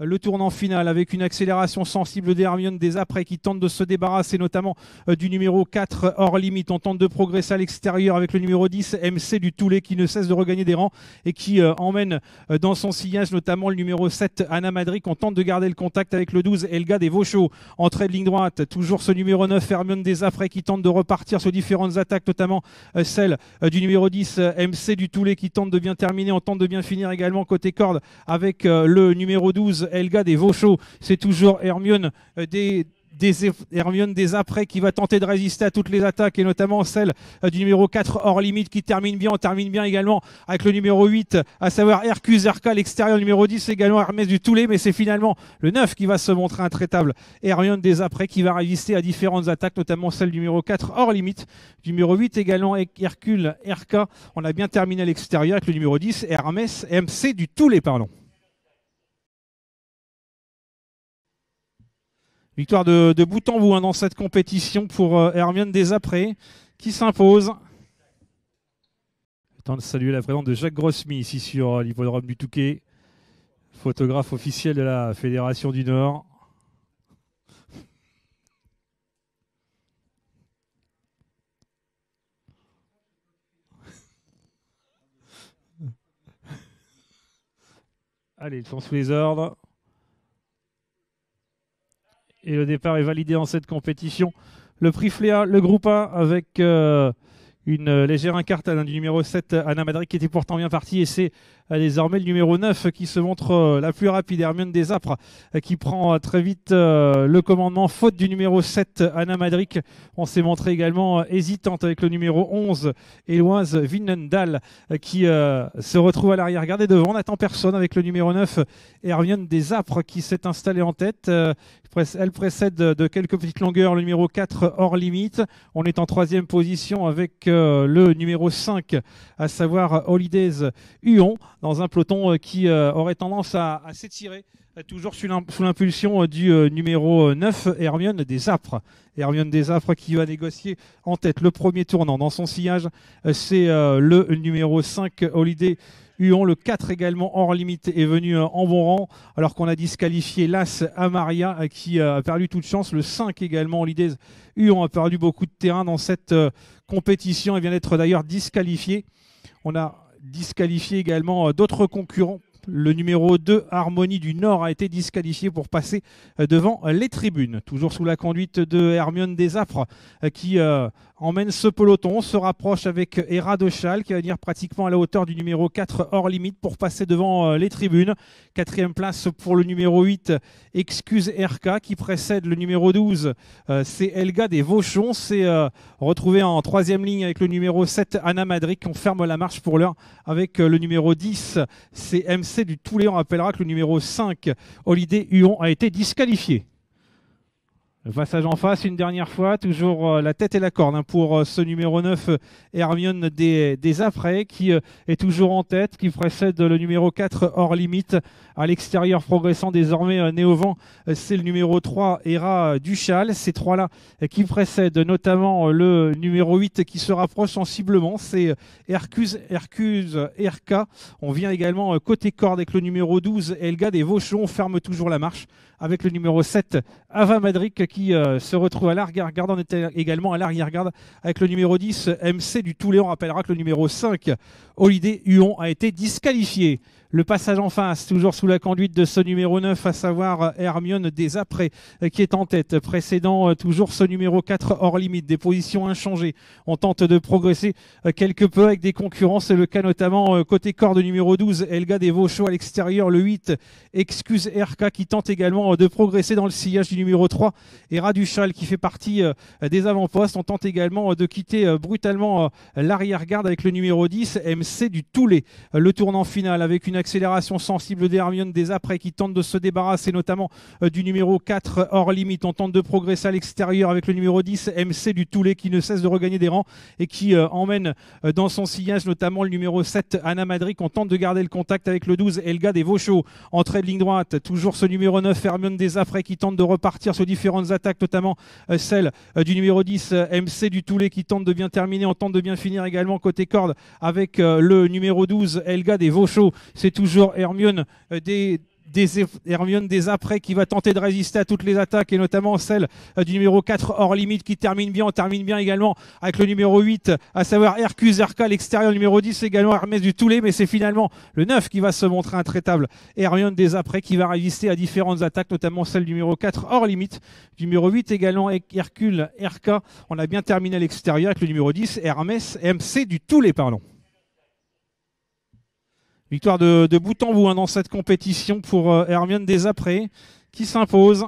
le tournant final avec une accélération sensible d'Hermione des après qui tente de se débarrasser notamment euh, du numéro 4 hors limite. On tente de progresser à l'extérieur avec le numéro 10 MC du Toulet qui ne cesse de regagner des rangs et qui euh, emmène euh, dans son sillage notamment le numéro 7 Anna Madrid On tente de garder le contact avec le 12 Elga des Vauchaux. Entrée de ligne droite, toujours ce numéro 9 Hermione des après qui tente de repartir sur différentes attaques notamment celle du numéro 10 MC du Toulet qui tente de bien terminer. On tente de bien finir également côté corde avec le numéro 12 Elga des Vauchaux. C'est toujours Hermione euh, des Hermione des après qui va tenter de résister à toutes les attaques et notamment celle euh, du numéro 4 hors limite qui termine bien. On termine bien également avec le numéro 8, à savoir Hercule Arca, l'extérieur numéro 10 également Hermès du Toulet, mais c'est finalement le 9 qui va se montrer intraitable. Hermione des après qui va résister à différentes attaques, notamment celle du numéro 4 hors limite, numéro 8 également Hercule RK On a bien terminé à l'extérieur avec le numéro 10, Hermès MC du Toulet, pardon. Victoire de, de bout en hein, dans cette compétition pour euh, Hermione qui s'impose. Temps de saluer la présence de Jacques Grossmy ici sur euh, l'hippodrome du Touquet, photographe officiel de la Fédération du Nord. Allez, ils sont sous les ordres et le départ est validé en cette compétition. Le prix Fléa, le groupe 1 avec euh, une légère l'un hein, du numéro 7 Anna Madrid qui était pourtant bien partie et c'est euh, désormais le numéro 9 qui se montre euh, la plus rapide Hermione des Apres qui prend très vite le commandement faute du numéro 7 Anna Madrid on s'est montré également hésitante avec le numéro 11 Eloise Vinendal qui se retrouve à l'arrière regardez devant on n'attend personne avec le numéro 9 Hermione des qui s'est installée en tête elle précède de quelques petites longueurs le numéro 4 hors limite. On est en troisième position avec euh, le numéro 5, à savoir Holidays Huon, dans un peloton euh, qui euh, aurait tendance à, s'étirer toujours sous l'impulsion du numéro 9, Hermione Desapres. Hermione Des Apres qui va négocier en tête le premier tournant. Dans son sillage, c'est le numéro 5, Holiday Huon, le 4 également hors limite, est venu euh, en bon rang, alors qu'on a disqualifié l'As Amaria euh, qui euh, a perdu toute chance. Le 5 également, l'idée Huon a perdu beaucoup de terrain dans cette compétition et vient d'être d'ailleurs disqualifié. On a disqualifié également d'autres concurrents. Le numéro 2, Harmonie du Nord, a été disqualifié pour passer devant les tribunes. Toujours sous la conduite de Hermione affres qui emmène ce peloton, se rapproche avec Hera Dechal qui va venir pratiquement à la hauteur du numéro 4 hors limite pour passer devant euh, les tribunes. Quatrième place pour le numéro 8, Excuse RK qui précède le numéro 12, euh, c'est Elga des Vauchons. C'est euh, retrouvé en troisième ligne avec le numéro 7, Anna Madrid. On ferme la marche pour l'heure avec le numéro 10, c'est MC du Touléon. On rappellera que le numéro 5, Holiday Huon, a été disqualifié. Passage en face une dernière fois, toujours euh, la tête et la corde hein, pour euh, ce numéro 9 euh, Hermione des, des après qui est toujours en tête, qui précède le numéro 4 hors limite à l'extérieur progressant désormais vent. c'est le numéro 3 Hera Duchal, ces trois là qui précèdent notamment le numéro 8 qui se rapproche sensiblement, c'est Hercuse Hercuse RK. On vient également côté corde avec le numéro 12 Elga des Vauchons, ferme toujours la marche avec le numéro 7 Ava Madric qui euh, se retrouve à l'arrière-garde. On était également à l'arrière-garde avec le numéro 10, MC du Touléon. On rappellera que le numéro 5, Holiday Huon, a été disqualifié. Le passage en face, toujours sous la conduite de ce numéro 9, à savoir euh, Hermione des après euh, qui est en tête, précédant euh, toujours ce numéro 4 hors limite, des positions inchangées. On tente de progresser quelque peu avec des concurrents, c'est le cas notamment côté corps de numéro 12, Elga des Vauchaux à l'extérieur, le 8, Excuse RK qui tente également de progresser dans le sillage du numéro 3 et Raduchal qui fait partie des avant-postes. On tente également de quitter brutalement l'arrière-garde avec le numéro 10, MC du Toulet. Le tournant final avec une accélération sensible d'Hermione des après qui tente de se débarrasser notamment euh, du numéro 4 hors limite. On tente de progresser à l'extérieur avec le numéro 10 MC du Toulet qui ne cesse de regagner des rangs et qui euh, emmène euh, dans son sillage notamment le numéro 7 Anna Madrid On tente de garder le contact avec le 12 Elga des Vauchaux. Entrée de ligne droite, toujours ce numéro 9 Hermione des après qui tente de repartir sur différentes attaques, notamment celle du numéro 10 MC du Toulet qui tente de bien terminer. On tente de bien finir également côté corde avec le numéro 12 Elga des Vauchaux. C'est toujours Hermione euh, des des Hermione des après qui va tenter de résister à toutes les attaques et notamment celle euh, du numéro 4 hors limite qui termine bien. On termine bien également avec le numéro 8, à savoir Hercule Herca, l'extérieur numéro 10 également Hermès du Toulet, mais c'est finalement le 9 qui va se montrer intraitable. Hermione des après qui va résister à différentes attaques, notamment celle du numéro 4 hors limite, numéro 8 également Hercule Herca. On a bien terminé à l'extérieur avec le numéro 10, Hermès MC du Toulet, pardon. Victoire de, de bout en bout hein, dans cette compétition pour euh, Hermione des qui s'impose.